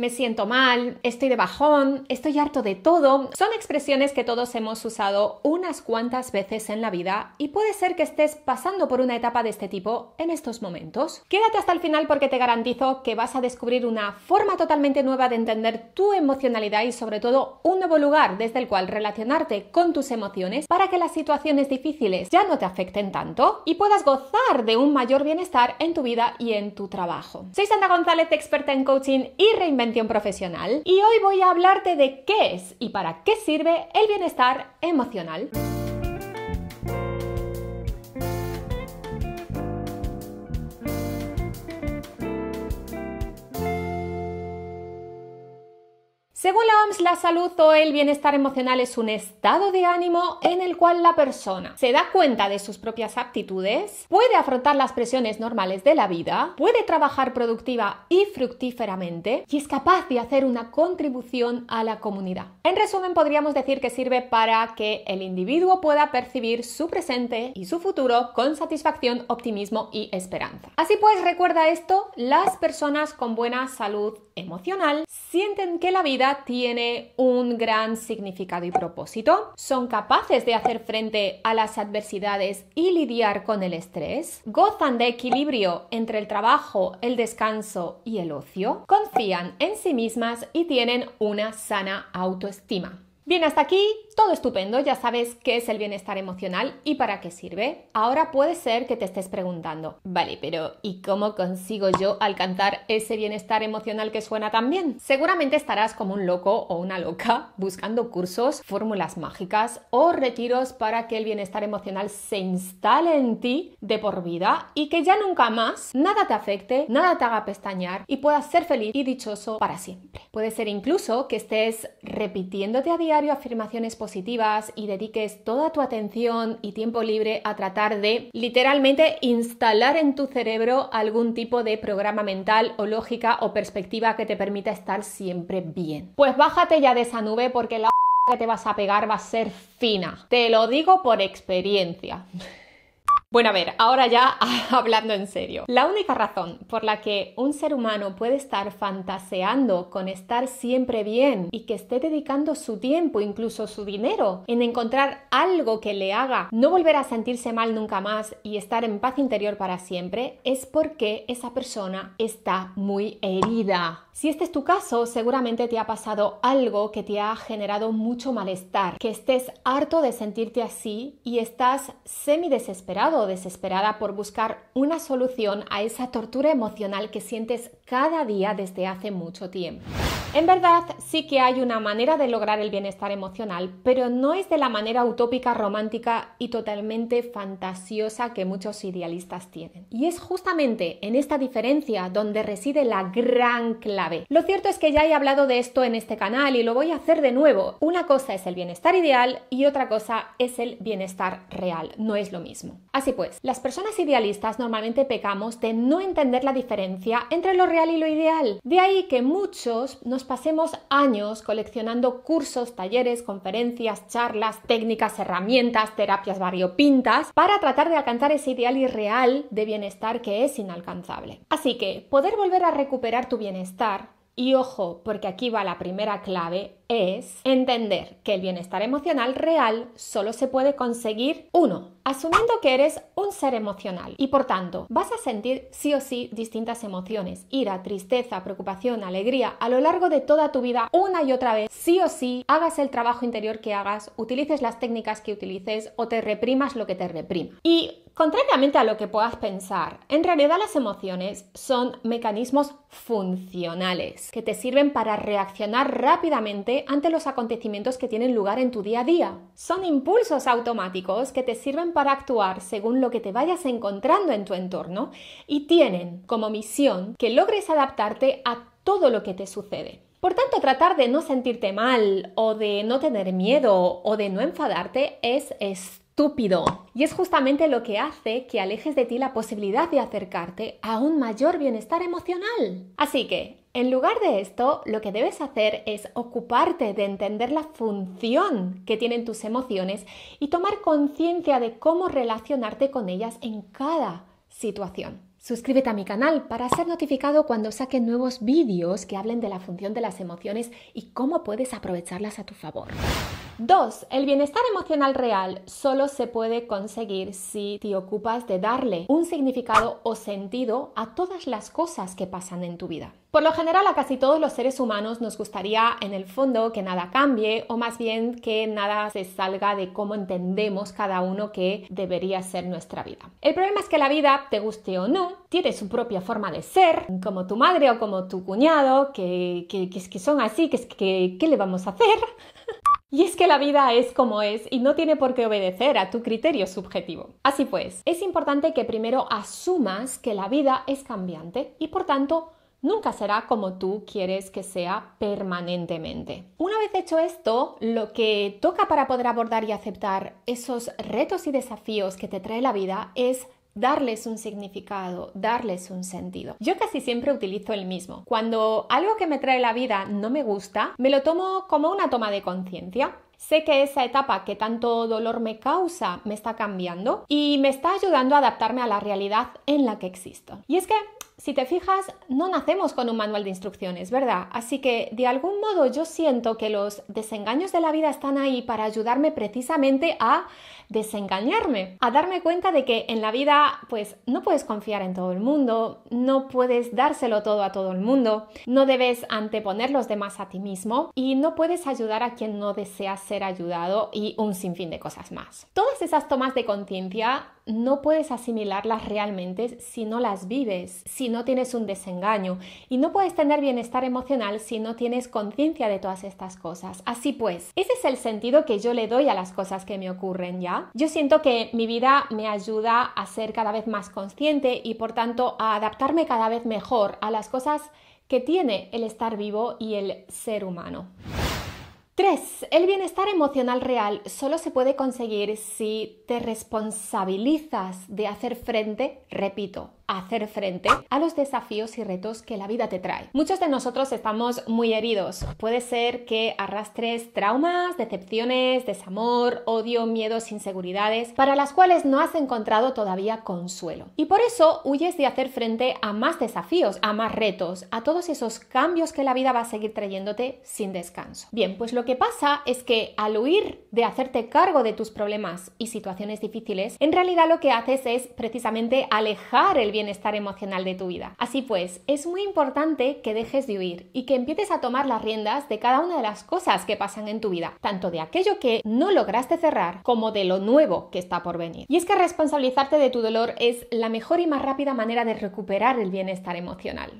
me siento mal, estoy de bajón, estoy harto de todo. Son expresiones que todos hemos usado unas cuantas veces en la vida y puede ser que estés pasando por una etapa de este tipo en estos momentos. Quédate hasta el final porque te garantizo que vas a descubrir una forma totalmente nueva de entender tu emocionalidad y sobre todo un nuevo lugar desde el cual relacionarte con tus emociones para que las situaciones difíciles ya no te afecten tanto y puedas gozar de un mayor bienestar en tu vida y en tu trabajo. Soy Sandra González, experta en coaching y profesional y hoy voy a hablarte de qué es y para qué sirve el bienestar emocional. Según la OMS, la salud o el bienestar emocional es un estado de ánimo en el cual la persona se da cuenta de sus propias aptitudes, puede afrontar las presiones normales de la vida, puede trabajar productiva y fructíferamente y es capaz de hacer una contribución a la comunidad. En resumen, podríamos decir que sirve para que el individuo pueda percibir su presente y su futuro con satisfacción, optimismo y esperanza. Así pues, recuerda esto, las personas con buena salud emocional sienten que la vida tiene un gran significado y propósito? ¿Son capaces de hacer frente a las adversidades y lidiar con el estrés? ¿Gozan de equilibrio entre el trabajo, el descanso y el ocio? ¿Confían en sí mismas y tienen una sana autoestima? Bien, hasta aquí todo estupendo, ya sabes qué es el bienestar emocional y para qué sirve. Ahora puede ser que te estés preguntando, vale, pero ¿y cómo consigo yo alcanzar ese bienestar emocional que suena tan bien? Seguramente estarás como un loco o una loca buscando cursos, fórmulas mágicas o retiros para que el bienestar emocional se instale en ti de por vida y que ya nunca más nada te afecte, nada te haga pestañear y puedas ser feliz y dichoso para siempre. Puede ser incluso que estés repitiéndote a diario afirmaciones positivas y dediques toda tu atención y tiempo libre a tratar de literalmente instalar en tu cerebro algún tipo de programa mental o lógica o perspectiva que te permita estar siempre bien. Pues bájate ya de esa nube porque la que te vas a pegar va a ser fina. Te lo digo por experiencia. Bueno, a ver, ahora ya hablando en serio. La única razón por la que un ser humano puede estar fantaseando con estar siempre bien y que esté dedicando su tiempo, incluso su dinero, en encontrar algo que le haga no volver a sentirse mal nunca más y estar en paz interior para siempre, es porque esa persona está muy herida si este es tu caso, seguramente te ha pasado algo que te ha generado mucho malestar, que estés harto de sentirte así y estás semi desesperado o desesperada por buscar una solución a esa tortura emocional que sientes cada día desde hace mucho tiempo. En verdad, sí que hay una manera de lograr el bienestar emocional, pero no es de la manera utópica, romántica y totalmente fantasiosa que muchos idealistas tienen. Y es justamente en esta diferencia donde reside la gran clave lo cierto es que ya he hablado de esto en este canal y lo voy a hacer de nuevo. Una cosa es el bienestar ideal y otra cosa es el bienestar real, no es lo mismo. Así pues, las personas idealistas normalmente pecamos de no entender la diferencia entre lo real y lo ideal. De ahí que muchos nos pasemos años coleccionando cursos, talleres, conferencias, charlas, técnicas, herramientas, terapias variopintas para tratar de alcanzar ese ideal irreal de bienestar que es inalcanzable. Así que poder volver a recuperar tu bienestar y ojo, porque aquí va la primera clave, es entender que el bienestar emocional real solo se puede conseguir uno, asumiendo que eres un ser emocional y por tanto vas a sentir sí o sí distintas emociones, ira, tristeza, preocupación, alegría, a lo largo de toda tu vida, una y otra vez, sí o sí, hagas el trabajo interior que hagas, utilices las técnicas que utilices o te reprimas lo que te reprima. Y Contrariamente a lo que puedas pensar, en realidad las emociones son mecanismos funcionales que te sirven para reaccionar rápidamente ante los acontecimientos que tienen lugar en tu día a día. Son impulsos automáticos que te sirven para actuar según lo que te vayas encontrando en tu entorno y tienen como misión que logres adaptarte a todo lo que te sucede. Por tanto, tratar de no sentirte mal o de no tener miedo o de no enfadarte es estúpido y es justamente lo que hace que alejes de ti la posibilidad de acercarte a un mayor bienestar emocional. Así que, en lugar de esto, lo que debes hacer es ocuparte de entender la función que tienen tus emociones y tomar conciencia de cómo relacionarte con ellas en cada situación. Suscríbete a mi canal para ser notificado cuando saque nuevos vídeos que hablen de la función de las emociones y cómo puedes aprovecharlas a tu favor. Dos, el bienestar emocional real solo se puede conseguir si te ocupas de darle un significado o sentido a todas las cosas que pasan en tu vida. Por lo general a casi todos los seres humanos nos gustaría en el fondo que nada cambie o más bien que nada se salga de cómo entendemos cada uno que debería ser nuestra vida. El problema es que la vida, te guste o no, tiene su propia forma de ser, como tu madre o como tu cuñado, que, que, son así, que, que, ¿qué le vamos a hacer? Y es que la vida es como es y no tiene por qué obedecer a tu criterio subjetivo. Así pues, es importante que primero asumas que la vida es cambiante y por tanto nunca será como tú quieres que sea permanentemente. Una vez hecho esto, lo que toca para poder abordar y aceptar esos retos y desafíos que te trae la vida es darles un significado, darles un sentido. Yo casi siempre utilizo el mismo. Cuando algo que me trae la vida no me gusta, me lo tomo como una toma de conciencia sé que esa etapa que tanto dolor me causa me está cambiando y me está ayudando a adaptarme a la realidad en la que existo. Y es que si te fijas, no nacemos con un manual de instrucciones, ¿verdad? Así que de algún modo yo siento que los desengaños de la vida están ahí para ayudarme precisamente a desengañarme, a darme cuenta de que en la vida pues no puedes confiar en todo el mundo, no puedes dárselo todo a todo el mundo, no debes anteponer los demás a ti mismo y no puedes ayudar a quien no deseas ser ayudado y un sinfín de cosas más. Todas esas tomas de conciencia no puedes asimilarlas realmente si no las vives, si no tienes un desengaño y no puedes tener bienestar emocional si no tienes conciencia de todas estas cosas. Así pues, ese es el sentido que yo le doy a las cosas que me ocurren ya. Yo siento que mi vida me ayuda a ser cada vez más consciente y por tanto a adaptarme cada vez mejor a las cosas que tiene el estar vivo y el ser humano. 3. El bienestar emocional real solo se puede conseguir si te responsabilizas de hacer frente, repito, hacer frente a los desafíos y retos que la vida te trae. Muchos de nosotros estamos muy heridos. Puede ser que arrastres traumas, decepciones, desamor, odio, miedos, inseguridades, para las cuales no has encontrado todavía consuelo. Y por eso huyes de hacer frente a más desafíos, a más retos, a todos esos cambios que la vida va a seguir trayéndote sin descanso. Bien, pues lo que pasa es que al huir de hacerte cargo de tus problemas y situaciones difíciles, en realidad lo que haces es precisamente alejar el bienestar emocional de tu vida. Así pues, es muy importante que dejes de huir y que empieces a tomar las riendas de cada una de las cosas que pasan en tu vida, tanto de aquello que no lograste cerrar como de lo nuevo que está por venir. Y es que responsabilizarte de tu dolor es la mejor y más rápida manera de recuperar el bienestar emocional.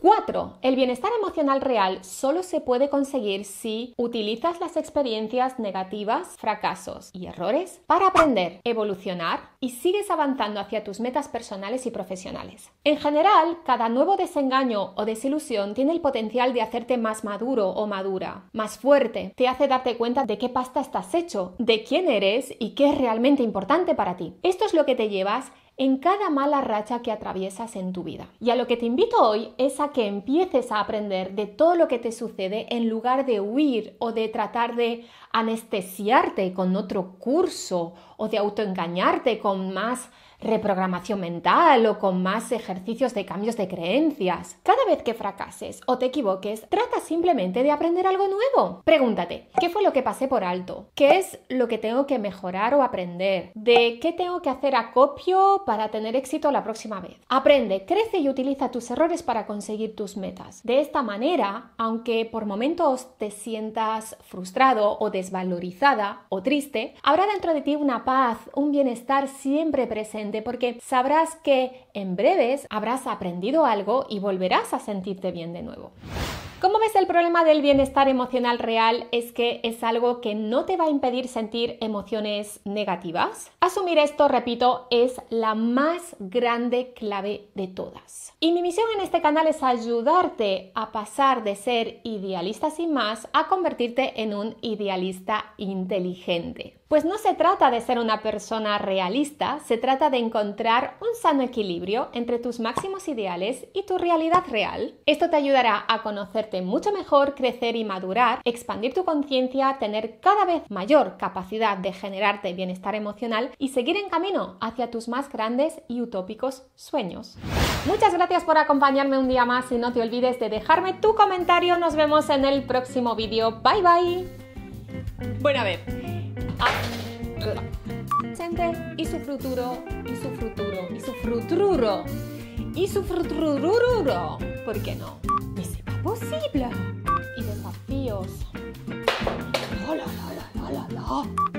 4. El bienestar emocional real solo se puede conseguir si utilizas las experiencias negativas, fracasos y errores para aprender, evolucionar y sigues avanzando hacia tus metas personales y profesionales. En general, cada nuevo desengaño o desilusión tiene el potencial de hacerte más maduro o madura, más fuerte, te hace darte cuenta de qué pasta estás hecho, de quién eres y qué es realmente importante para ti. Esto es lo que te llevas en cada mala racha que atraviesas en tu vida. Y a lo que te invito hoy es a que empieces a aprender de todo lo que te sucede en lugar de huir o de tratar de anestesiarte con otro curso o de autoengañarte con más reprogramación mental o con más ejercicios de cambios de creencias. Cada vez que fracases o te equivoques, trata simplemente de aprender algo nuevo. Pregúntate, ¿qué fue lo que pasé por alto? ¿Qué es lo que tengo que mejorar o aprender? ¿De qué tengo que hacer acopio para tener éxito la próxima vez? Aprende, crece y utiliza tus errores para conseguir tus metas. De esta manera, aunque por momentos te sientas frustrado o desvalorizada o triste, habrá dentro de ti una paz, un bienestar siempre presente porque sabrás que en breves habrás aprendido algo y volverás a sentirte bien de nuevo. ¿Cómo ves, el problema del bienestar emocional real es que es algo que no te va a impedir sentir emociones negativas, Asumir esto, repito, es la más grande clave de todas. Y mi misión en este canal es ayudarte a pasar de ser idealista sin más a convertirte en un idealista inteligente. Pues no se trata de ser una persona realista, se trata de encontrar un sano equilibrio entre tus máximos ideales y tu realidad real. Esto te ayudará a conocerte mucho mejor, crecer y madurar, expandir tu conciencia, tener cada vez mayor capacidad de generarte bienestar emocional y seguir en camino hacia tus más grandes y utópicos sueños. Muchas gracias por acompañarme un día más y no te olvides de dejarme tu comentario. Nos vemos en el próximo vídeo. Bye bye. Bueno, a ver. Ah. y su futuro... y su futuro... y su frutruro, y su futuro ¿Por qué no? Es posible. Y desafíos. ¡La, la, la,